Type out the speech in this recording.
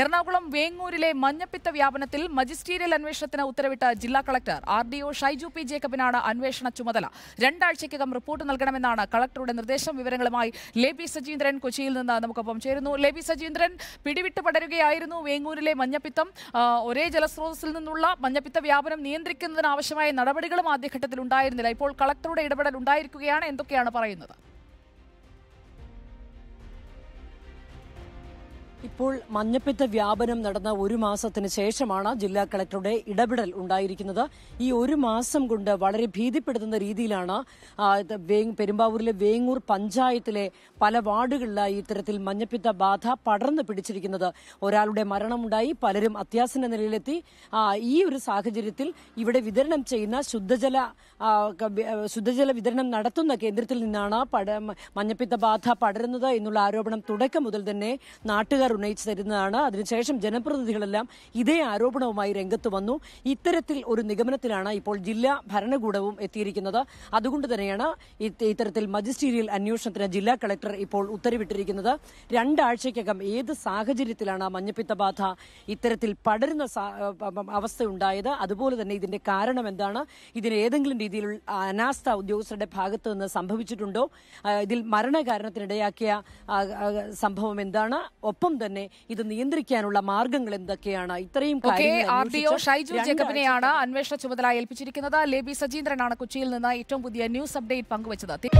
Ernakulam വേങ്ങൂരിലെ മഞ്ഞപ്പിത്ത വ്യാപനത്തിൽ magisterial അന്വേഷണത്തിന് ഉത്തരവിട്ട ജില്ലാ collector R D O Shaiju P ജേക്കബിനാണ് അന്വേഷണ ചുമതല രണ്ടാഴ്ചയ്ക്കകം റിപ്പോർട്ട് നൽകണമെന്നാണ് കളക്ടറുടെ നിർദ്ദേശം വിവരങ്ങളുമായി ലേബി സജീന്ദ്രൻ കൊച്ചിയിൽ നിന്ന് നമുക്കൊപ്പം ചേരുന്നു ലേബി സജീന്ദ്രൻ പിടിവിട്ട് പടരുകയായിരുന്നു വേങ്ങൂരിലെ മഞ്ഞപ്പിത്തം ഒരേ ജലസ്രോതസ്സിൽ നിന്നുള്ള മഞ്ഞപ്പിത്ത വ്യാപനം നിയന്ത്രിക്കുന്നതിനാവശ്യമായ നടപടികളും ആദ്യഘട്ടത്തിൽ ഉണ്ടായിരുന്നില്ല ഇപ്പോൾ കളക്ടറുടെ ഇടപെടൽ ഉണ്ടായിരിക്കുകയാണ് എന്തൊക്കെയാണ് പറയുന്നത് ഇപ്പോൾ മഞ്ഞപ്പിത്ത വ്യാപനം നടന്ന ഒരു മാസത്തിന് ശേഷമാണ് ജില്ലാ കളക്ടറുടെ ഇടപെടൽ ഉണ്ടായിരിക്കുന്നത് ഈ ഒരു മാസം കൊണ്ട് വളരെ ഭീതിപ്പെടുത്തുന്ന രീതിയിലാണ് പെരുമ്പാവൂരിലെ വേങ്ങൂർ പഞ്ചായത്തിലെ പല വാർഡുകളിലായി ഇത്തരത്തിൽ മഞ്ഞപ്പിത്ത ബാധ പടർന്നു പിടിച്ചിരിക്കുന്നത് ഒരാളുടെ മരണമുണ്ടായി പലരും അത്യാസന നിലയിലെത്തി ഈ ഒരു സാഹചര്യത്തിൽ ഇവിടെ വിതരണം ചെയ്യുന്ന ശുദ്ധജല ശുദ്ധജല വിതരണം നടത്തുന്ന കേന്ദ്രത്തിൽ നിന്നാണ് മഞ്ഞപ്പിത്ത ബാധ പടരുന്നത് എന്നുള്ള ആരോപണം തുടക്കം മുതൽ തന്നെ നാട്ടുകാർ ഉന്നയിച്ചു തരുന്നതാണ് അതിനുശേഷം ജനപ്രതിനിധികളെല്ലാം ഇതേ ആരോപണവുമായി രംഗത്ത് വന്നു ഇത്തരത്തിൽ ഒരു നിഗമനത്തിലാണ് ഇപ്പോൾ ജില്ലാ ഭരണകൂടവും എത്തിയിരിക്കുന്നത് അതുകൊണ്ട് തന്നെയാണ് ഇത്തരത്തിൽ മജിസ്ട്രീരിയൽ അന്വേഷണത്തിന് ജില്ലാ കളക്ടർ ഇപ്പോൾ ഉത്തരവിട്ടിരിക്കുന്നത് രണ്ടാഴ്ചയ്ക്കകം ഏത് സാഹചര്യത്തിലാണ് മഞ്ഞപ്പിത്ത ബാധ ഇത്തരത്തിൽ പടരുന്ന അവസ്ഥയുണ്ടായത് അതുപോലെ തന്നെ ഇതിന്റെ കാരണം എന്താണ് ഇതിന് ഏതെങ്കിലും രീതിയിൽ അനാസ്ഥ ഉദ്യോഗസ്ഥരുടെ ഭാഗത്തു നിന്ന് സംഭവിച്ചിട്ടുണ്ടോ ഇതിൽ മരണകാരണത്തിനിടയാക്കിയ സംഭവം എന്താണ് ഒപ്പം തന്നെ ഇത് നിയന്ത്രിക്കാനുള്ള മാർഗങ്ങൾ എന്തൊക്കെയാണ് ഇത്രയും ഷൈജു ജേക്കബിനെയാണ് അന്വേഷണ ചുമതല ഏൽപ്പിച്ചിരിക്കുന്നത് ലേബി സജീന്ദ്രനാണ് കൊച്ചിയിൽ നിന്ന് ഏറ്റവും പുതിയ ന്യൂസ് അപ്ഡേറ്റ് പങ്കുവച്ചത്